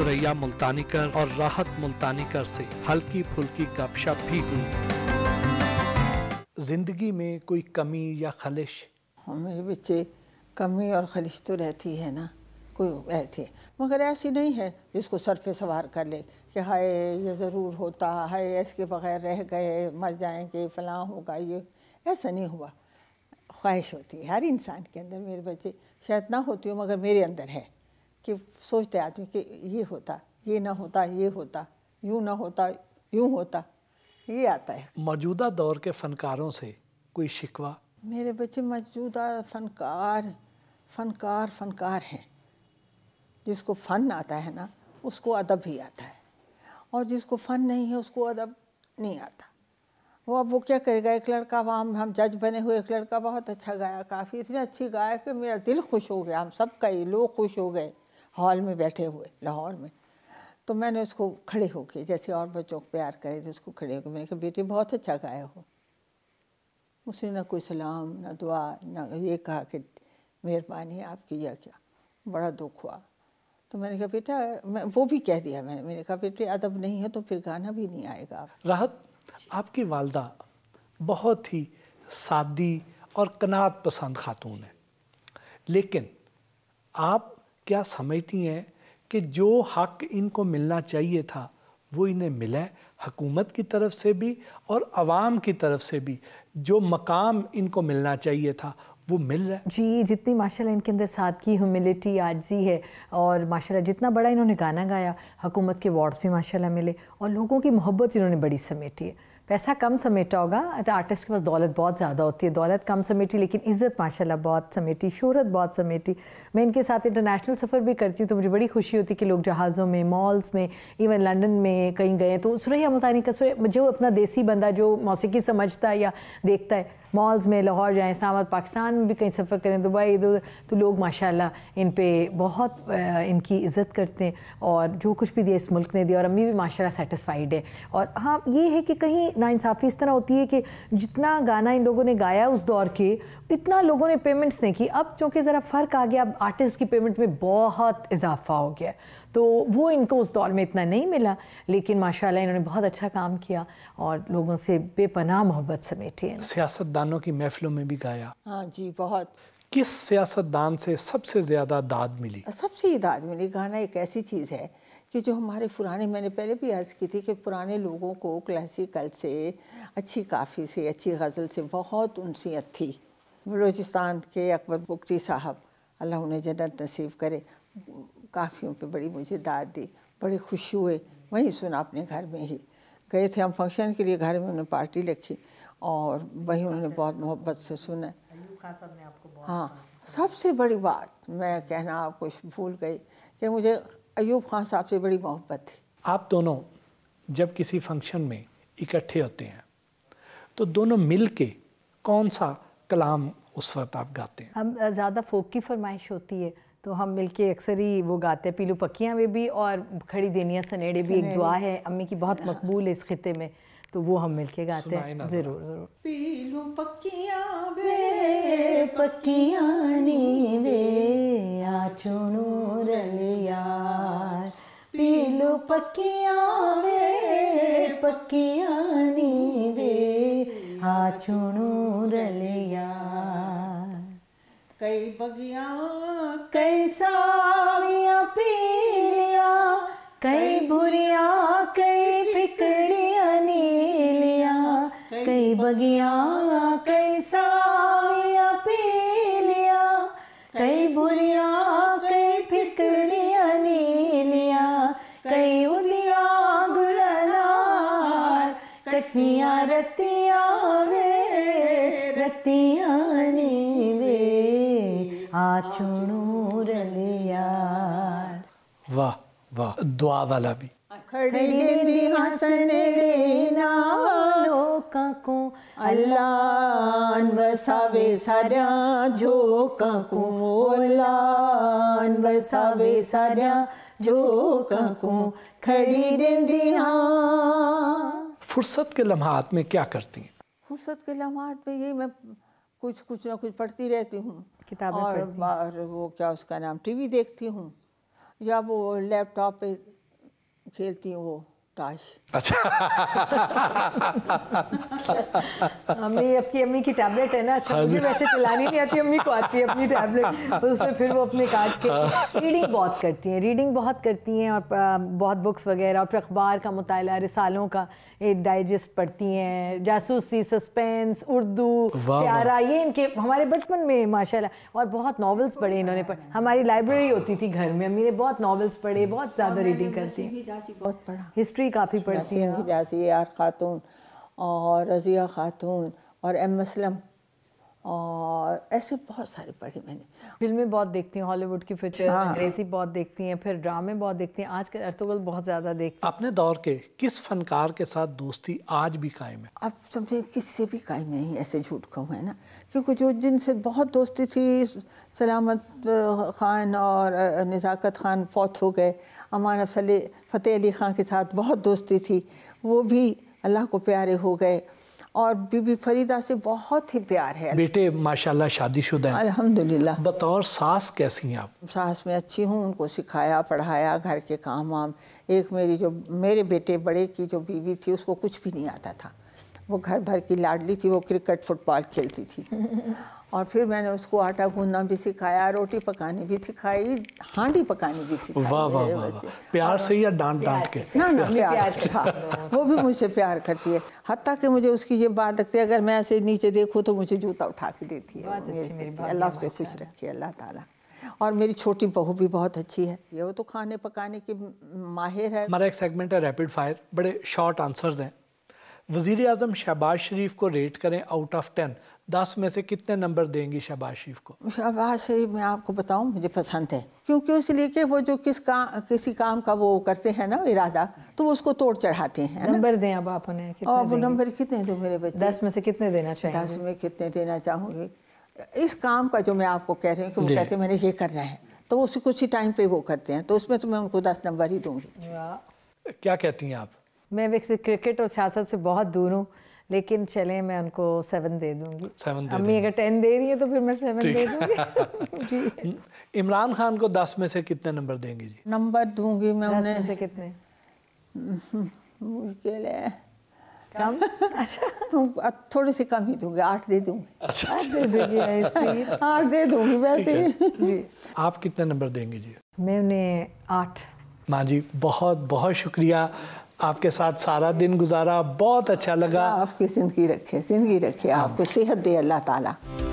सुरैया मुल्तानीकर और राहत मुल्तानीकर से हल्की फुल्की गपशप भी हुई जिंदगी में कोई कमी या खलिश हाँ, मेरे बच्चे कमी और खलिश तो रहती है ना कोई ऐसी मगर ऐसी नहीं है जिसको सर पे सवार कर ले कि हाय ये ज़रूर होता हाय इसके बगैर रह गए मर जाएंगे फलां होगा ये ऐसा नहीं हुआ ख्वाहिश होती है हर इंसान के अंदर मेरे बच्चे शायद ना होती हो मगर मेरे अंदर है कि सोचते आदमी कि ये होता ये ना होता ये होता यूँ ना होता यूँ होता ये आता है मौजूदा दौर के फनकारों से कोई शिकवा मेरे बच्चे मौजूदा फनकार फनकार फनकार हैं जिसको फ़न आता है ना उसको अदब भी आता है और जिसको फ़न नहीं है उसको अदब नहीं आता वो अब वो क्या करेगा एक लड़का वहाँ हम, हम जज बने हुए एक लड़का बहुत अच्छा गाया काफ़ी इतनी अच्छी गाया कि मेरा दिल खुश हो गया हम सब कई लोग खुश हो गए हॉल में बैठे हुए लाहौर में तो मैंने उसको खड़े होके जैसे और बच्चों को प्यार करे तो उसको खड़े होके मैंने कहा बेटे बहुत अच्छा गाया हो उसने ना कोई सलाम ना दुआ ना ये कहा कि मेहरबानी आपकी या क्या बड़ा दुख हुआ तो मैंने कहा बेटा मैं वो भी कह दिया मैंने मैंने कहा बेटे अदब नहीं है तो फिर गाना भी नहीं आएगा राहत आपकी वालदा बहुत ही सादी और कनात पसंद खातून है लेकिन आप क्या समझती हैं कि जो हक इनको मिलना चाहिए था वो इन्हें मिला हकूमत की तरफ से भी और आवाम की तरफ से भी जो मकाम इनको मिलना चाहिए था वो मिल रहा है जी जितनी माशाल्लाह इनके अंदर सादगी ह्यूमिलिटी आजी है और माशाल्लाह जितना बड़ा इन्होंने गाना गाया हकूमत के अवार्ड्स भी माशाल्लाह मिले और लोगों की मोहब्बत इन्होंने बड़ी समेटी है पैसा कम समेटा होगा आर्टिस्ट के पास दौलत बहुत ज़्यादा होती है दौलत कम समेटी लेकिन इज़्ज़त माशाल्लाह बहुत समेटी शहरत बहुत समेटी मैं इनके साथ इंटरनेशनल सफ़र भी करती हूँ तो मुझे बड़ी खुशी होती है कि लोग जहाज़ों में मॉल्स में इवन लंदन में कहीं गए तो सुरैया मुल्तानी का सुरह जो अपना देसी बंदा जो मौसीकी समझता है या देखता है मॉल्स में लाहौर जाएँ इस्लामाबाद पाकिस्तान में भी कहीं सफ़र करें दुबई इधर उधर तो लोग माशाल्लाह इन पर बहुत इनकी इज़्ज़त करते हैं और जो कुछ भी दिया इस मुल्क ने दिया और अम्मी भी माशाल्लाह सेटिस्फाइड है और हाँ ये है कि कहीं नासाफ़ी इस तरह होती है कि जितना गाना इन लोगों ने गाया उस दौर के इतना लोगों ने पेमेंट्स नहीं की अब चूँकि ज़रा फ़र्क आ गया अब आर्टिस्ट की पेमेंट में बहुत इजाफा हो गया तो वो इनको उस दौर में इतना नहीं मिला लेकिन माशाल्लाह इन्होंने बहुत अच्छा काम किया और लोगों से बेपनाह मोहब्बत समेटी सियासतदानों की महफिलों में भी गाया हाँ जी बहुत किस सियासतदान से सबसे ज़्यादा दाद मिली सबसे ही दाद मिली गाना एक ऐसी चीज़ है कि जो हमारे पुराने मैंने पहले भी अर्ज़ की थी कि पुराने लोगों को क्लासिकल से अच्छी काफ़ी से अच्छी गज़ल से बहुत उनसीयत थी बलोचिस्तान के अकबर बुकटी साहब अल्लाह उन्हें जन्नत नसीब करे काफ़ियों पे बड़ी मुझे दाद दी बड़े खुश हुए वहीं सुना अपने घर में ही गए थे हम फंक्शन के लिए घर में उन्होंने पार्टी रखी और वहीं उन्होंने अच्छा। बहुत मोहब्बत से सुना हाँ सबसे बड़ी बात मैं कहना आपको भूल गई कि मुझे अयूब खान साहब से बड़ी मोहब्बत थी आप दोनों जब किसी फंक्शन में इकट्ठे होते हैं तो दोनों मिल के कौन सा कलाम उस वक्त आप गाते हैं हम ज़्यादा फोक की फरमाइश होती है तो हम मिलके अक्सर ही वो गाते हैं पीलू पक्कियाँ में भी और खड़ी देनिया सनेड़े भी एक दुआ है अम्मी की बहुत मकबूल है इस खत्े में तो वो हम मिलके गाते हैं ज़रूर ज़रूर पीलू पक्कियाँ बे पीलू पक्कियाँ वे पक्कियाँ वे आ चुनू रलिया कई बगिया कई साविया पीलिया कई भुरिया कई पिकड़िया नीलिया कई बगिया कई साविया पीलिया कई भुरिया कई फिकड़िया नीलिया कई उलिया गुलनार कटनिया रतिया वे रतिया वाह वाह दुआ वाला भी खड़े को अल्लाह सारा अल्लाह सारा खड़ी रेंदी फुर्सत के लम्हात में क्या करती हैं फुर्सत के लम्हात में ये मैं कुछ कुछ ना कुछ पढ़ती रहती हूँ और, और वो क्या उसका नाम टीवी देखती हूँ या वो लैपटॉप पे खेलती हूँ वो ताश अच्छा आपकी अम्मी की टैबलेट है ना अच्छा मुझे हाँ वैसे चलानी नहीं आती अम्मी को आती है अपनी टैबलेट फिर वो अपने काज के रीडिंग हाँ। बहुत करती हैं रीडिंग बहुत करती हैं और बहुत बुक्स वगैरह और फिर अखबार का मताल रिसालों का एक डाइजेस्ट पढ़ती हैं जासूसी सस्पेंस उर्दू प्यारा ये इनके हमारे बचपन में माशाल्लाह और बहुत नावल्स पढ़े इन्होंने हमारी लाइब्रेरी होती थी घर में अम्मी ने बहुत नावल्स पढ़े बहुत ज़्यादा रीडिंग करती हैं हिस्ट्री भी काफ़ी पड़ती हैं हिजाजी आर खातून और रज़िया खातून और एम असलम और ऐसे बहुत सारे पढ़े मैंने फिल्में बहुत देखती हैं हॉलीवुड की हाँ। अंग्रेजी बहुत देखती हैं फिर ड्रामे बहुत देखती हैं आजकल अर्थोगल बहुत ज़्यादा देखती अपने दौर के किस फनकार के साथ दोस्ती आज भी कायम है अब समझे किससे भी कायम नहीं ऐसे झूठ कहूँ है ना क्योंकि जो जिनसे बहुत दोस्ती थी सलामत खान और नज़ाकत खान फौत हो गए अमान अफसले फ़तेह अली ख़ान के साथ बहुत दोस्ती थी वो भी अल्लाह को प्यारे हो गए और बीबी फरीदा से बहुत ही प्यार है बेटे माशाल्लाह शादीशुदा शुदा अलहमदुल्ला बतौर सास कैसी हैं आप सास में अच्छी हूँ उनको सिखाया पढ़ाया घर के काम वाम एक मेरी जो मेरे बेटे बड़े की जो बीवी थी उसको कुछ भी नहीं आता था वो घर भर की लाडली थी वो क्रिकेट फुटबॉल खेलती थी और फिर मैंने उसको आटा गूंदना भी सिखाया रोटी पकानी भी सिखाई हांडी पकानी भी सिखाई वाह वाह प्यार से या डांट डांट के ना ना प्यार, प्यार से हाँ, वो भी मुझसे प्यार करती है हती कि मुझे उसकी ये बात लगती है अगर मैं ऐसे नीचे देखूँ तो मुझे जूता उठा के देती है अल्लाह से खुश रखी अल्लाह ताला और मेरी छोटी बहू भी बहुत अच्छी है ये वो तो खाने पकाने की माहिर है हमारा एक सेगमेंट है रैपिड फायर बड़े शॉर्ट आंसर्स हैं वज़ी अजम शहबाज शरीफ को रेट करें आउट ऑफ टेन दस में से कितने नंबर देंगी शहबाज शरीफ को शहबाज शरीफ मैं आपको बताऊं मुझे पसंद है क्योंकि इसलिए कि वो जो किस काम किसी काम का वो करते हैं ना इरादा तो वो उसको तोड़ चढ़ाते हैं नंबर दें अब आप उन्हें और वो नंबर कितने दो मेरे बच्चे दस में से कितने देना चाहिए दस में कितने देना चाहूँगी इस काम का जो मैं आपको कह रही हूँ कि वो कहते हैं मैंने ये करना है तो वो उसी कुछ ही टाइम पर वो करते हैं तो उसमें तो मैं उनको दस नंबर ही दूँगी क्या कहती हैं आप मैं वैसे क्रिकेट और सियासत से बहुत दूर हूँ लेकिन चले मैं उनको सेवन दे दूंगी सेवन दे अम्मी अगर टेन दे रही है तो फिर मैं सेवन दे दूंगी इमरान खान को दस में से कितने नंबर देंगे जी नंबर दूंगी मैं उन्हें से कितने मुश्किल है कम अच्छा थोड़ी सी कम ही दूंगी आठ दे दूंगी अच्छा। आठ दे दूंगी वैसे आप कितने नंबर देंगे जी मैं उन्हें आठ माँ जी बहुत बहुत शुक्रिया आपके साथ सारा दिन गुजारा बहुत अच्छा लगा आपकी जिंदगी रखे जिंदगी रखे आपको सेहत दे अल्लाह ताला